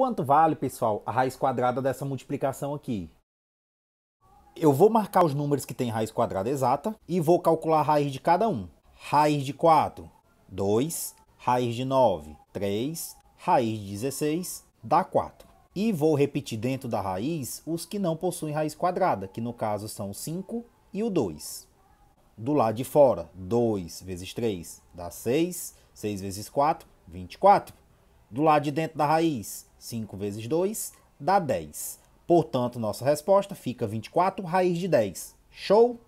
Quanto vale, pessoal, a raiz quadrada dessa multiplicação aqui? Eu vou marcar os números que têm raiz quadrada exata e vou calcular a raiz de cada um. Raiz de 4, 2. Raiz de 9, 3. Raiz de 16, dá 4. E vou repetir dentro da raiz os que não possuem raiz quadrada, que no caso são o 5 e o 2. Do lado de fora, 2 vezes 3 dá 6. 6 vezes 4, 24. Do lado de dentro da raiz, 5 vezes 2 dá 10. Portanto, nossa resposta fica 24 raiz de 10. Show?